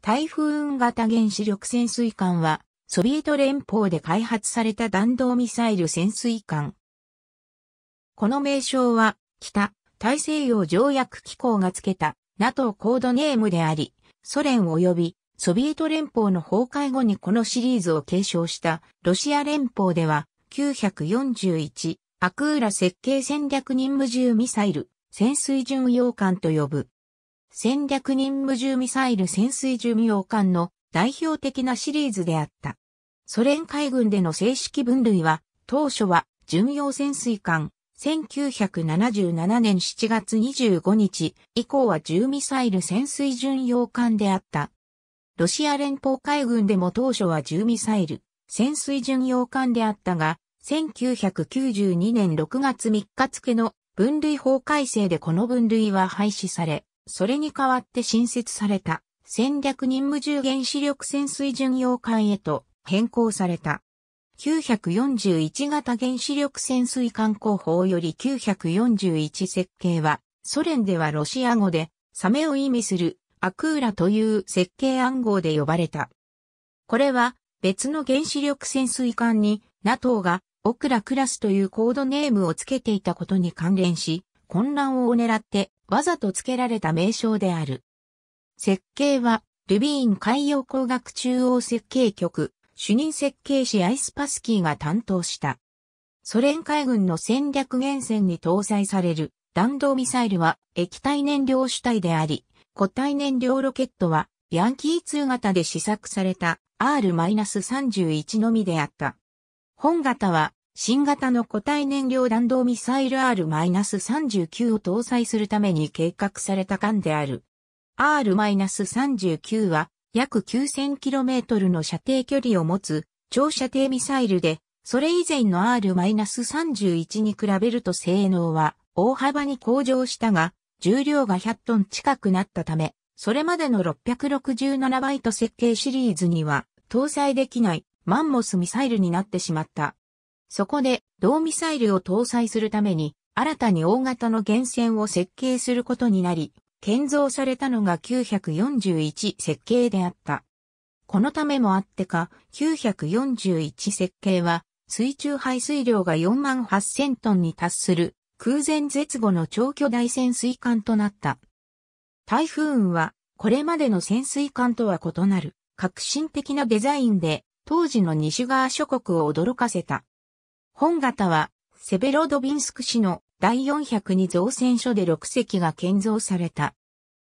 台風運型原子力潜水艦は、ソビエト連邦で開発された弾道ミサイル潜水艦。この名称は、北、大西洋条約機構が付けた NATO コードネームであり、ソ連及びソビエト連邦の崩壊後にこのシリーズを継承したロシア連邦では、941アクーラ設計戦略任務重ミサイル潜水巡洋艦と呼ぶ。戦略任務重ミサイル潜水巡洋艦の代表的なシリーズであった。ソ連海軍での正式分類は、当初は巡洋潜水艦、1977年7月25日以降は重ミサイル潜水巡洋艦であった。ロシア連邦海軍でも当初は重ミサイル潜水巡洋艦であったが、1992年6月3日付の分類法改正でこの分類は廃止され、それに代わって新設された戦略任務重原子力潜水巡洋艦へと変更された。941型原子力潜水艦候補より941設計は、ソ連ではロシア語で、サメを意味するアクーラという設計暗号で呼ばれた。これは別の原子力潜水艦に NATO がオクラクラスというコードネームをつけていたことに関連し、混乱を狙ってわざと付けられた名称である。設計は、ルビーン海洋工学中央設計局、主任設計士アイスパスキーが担当した。ソ連海軍の戦略源泉に搭載される弾道ミサイルは液体燃料主体であり、固体燃料ロケットはヤンキー2型で試作された R-31 のみであった。本型は新型の固体燃料弾道ミサイル R-39 を搭載するために計画された艦である。R-39 は約 9000km の射程距離を持つ長射程ミサイルで、それ以前の R-31 に比べると性能は大幅に向上したが、重量が100トン近くなったため、それまでの667バイト設計シリーズには搭載できないマンモスミサイルになってしまった。そこで、同ミサイルを搭載するために、新たに大型の源泉を設計することになり、建造されたのが941設計であった。このためもあってか、941設計は、水中排水量が4万8000トンに達する、空前絶後の超巨大潜水艦となった。台風雲は、これまでの潜水艦とは異なる、革新的なデザインで、当時の西側諸国を驚かせた。本型は、セベロドビンスク市の第402造船所で6隻が建造された。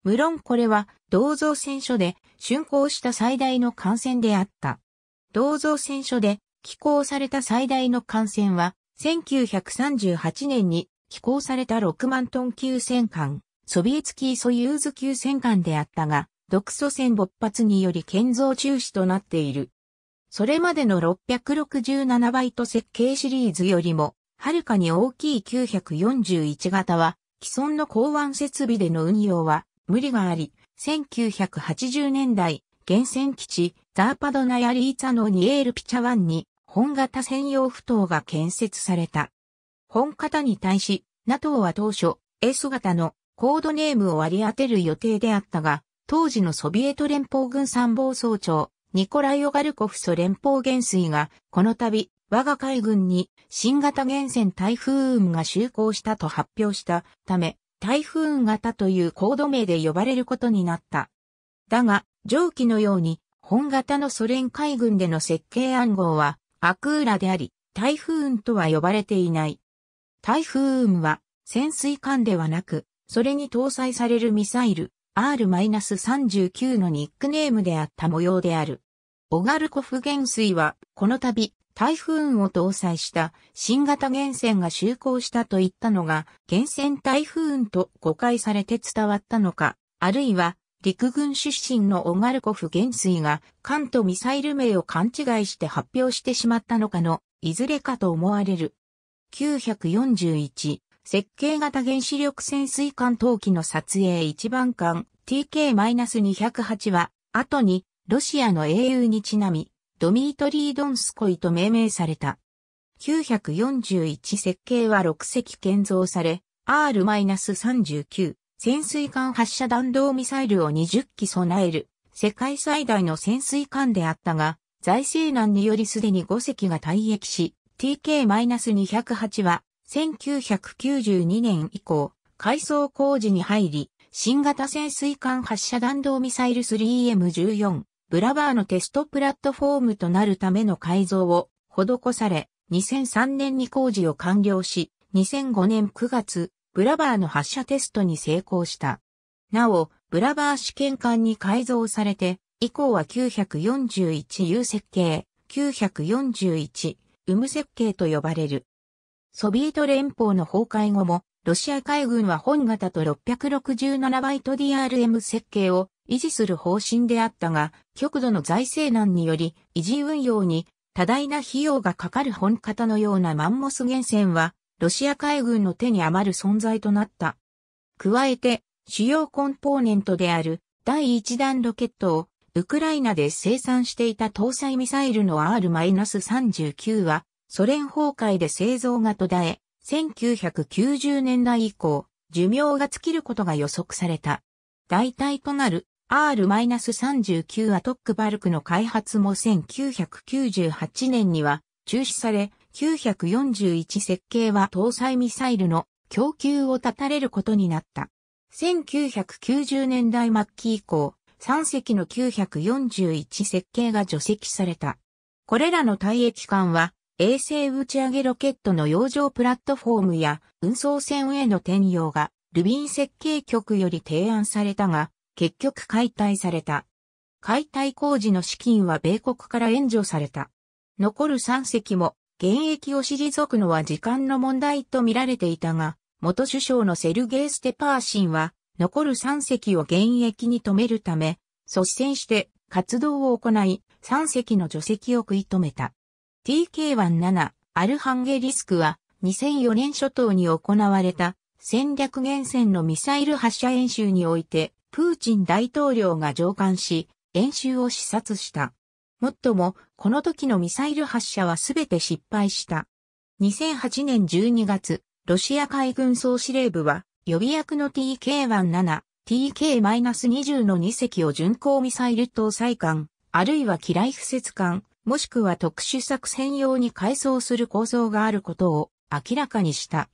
無論これは、銅造船所で、竣工した最大の艦船であった。銅造船所で、寄港された最大の艦船は、1938年に寄港された6万トン級戦艦、ソビエツキーソユーズ級戦艦であったが、独ソ戦勃発により建造中止となっている。それまでの667バイト設計シリーズよりも、はるかに大きい941型は、既存の港湾設備での運用は無理があり、1980年代、原泉基地、ザーパドナヤリーツァのニエールピチャ湾に、本型専用不頭が建設された。本型に対し、NATO は当初、S 型のコードネームを割り当てる予定であったが、当時のソビエト連邦軍参謀総長、ニコライ・オガルコフソ連邦元帥が、この度、我が海軍に新型原戦台風雲が就航したと発表したため、台風雲型というコード名で呼ばれることになった。だが、上記のように、本型のソ連海軍での設計暗号は、アクーラであり、台風雲とは呼ばれていない。台風雲は、潜水艦ではなく、それに搭載されるミサイル、R-39 のニックネームであった模様である。オガルコフ元帥は、この度、台風を搭載した新型原船が就航したと言ったのが、原船台風と誤解されて伝わったのか、あるいは、陸軍出身のオガルコフ元帥が、艦とミサイル名を勘違いして発表してしまったのかの、いずれかと思われる。941、設計型原子力潜水艦陶器の撮影一番艦 TK-208 は、後にロシアの英雄にちなみ、ドミートリー・ドンスコイと命名された。941設計は6隻建造され、R-39 潜水艦発射弾道ミサイルを20機備える世界最大の潜水艦であったが、財政難によりすでに5隻が退役し、TK-208 は1992年以降、改装工事に入り、新型潜水艦発射弾道ミサイル 3M14 ブラバーのテストプラットフォームとなるための改造を施され、2003年に工事を完了し、2005年9月、ブラバーの発射テストに成功した。なお、ブラバー試験管に改造されて、以降は 941U 設計、941 u 設計と呼ばれる。ソビエト連邦の崩壊後も、ロシア海軍は本型と6 6 7 b y t d r m 設計を維持する方針であったが、極度の財政難により、維持運用に多大な費用がかかる本型のようなマンモス源泉は、ロシア海軍の手に余る存在となった。加えて、主要コンポーネントである第1弾ロケットをウクライナで生産していた搭載ミサイルの R-39 はソ連崩壊で製造が途絶え、1990年代以降、寿命が尽きることが予測された。代替となる R-39 アトックバルクの開発も1998年には中止され、941設計は搭載ミサイルの供給を断たれることになった。1990年代末期以降、3隻の941設計が除籍された。これらの退役艦は、衛星打ち上げロケットの洋上プラットフォームや運送船への転用が、ルビン設計局より提案されたが、結局解体された。解体工事の資金は米国から援助された。残る3隻も現役を退くのは時間の問題と見られていたが、元首相のセルゲイ・ステパーシンは、残る3隻を現役に止めるため、率先して活動を行い、3隻の除籍を食い止めた。TK17 アルハンゲリスクは2004年初頭に行われた戦略厳選のミサイル発射演習においてプーチン大統領が上官し、演習を視察した。もっとも、この時のミサイル発射はすべて失敗した。2008年12月、ロシア海軍総司令部は、予備役の TK-17、TK-20 の2隻を巡航ミサイル搭載艦、あるいは機雷不設艦、もしくは特殊作戦用に改装する構造があることを明らかにした。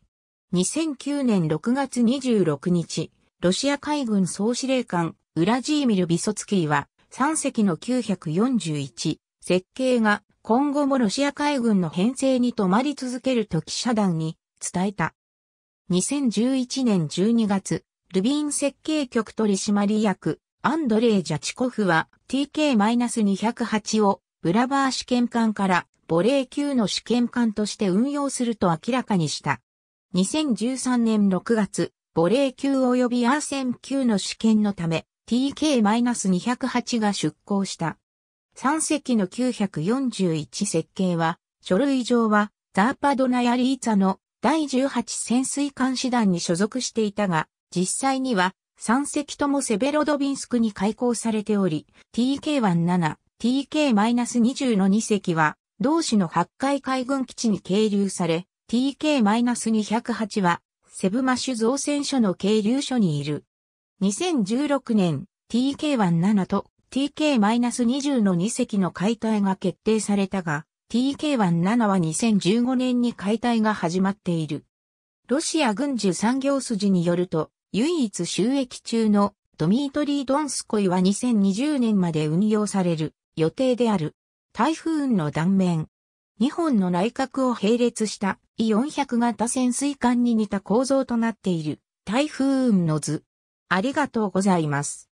2009年6月26日、ロシア海軍総司令官、ウラジーミル・ビソツキーは、3隻の941、設計が今後もロシア海軍の編成に止まり続けると記者団に伝えた。2011年12月、ルビン設計局取締役、アンドレイ・ジャチコフは TK-208 をブラバー試験艦からボレー級の試験艦として運用すると明らかにした。2013年6月、ボレー級及びアーセン級の試験のため TK-208 が出港した。3隻の941設計は、書類上はザーパドナヤリーツァの第18潜水艦師団に所属していたが、実際には3隻ともセベロドビンスクに開港されており、TK-17、TK-20 の2隻は、同市の八海海軍基地に係留され、TK-208 はセブマシュ造船所の係流所にいる。2016年 TK17 と TK-20 の2隻の解体が決定されたが、TK17 は2015年に解体が始まっている。ロシア軍需産業筋によると、唯一収益中のドミートリー・ドンスコイは2020年まで運用される予定である。台風の断面、日本の内閣を並列した、E400 型潜水艦に似た構造となっている、台風雲の図。ありがとうございます。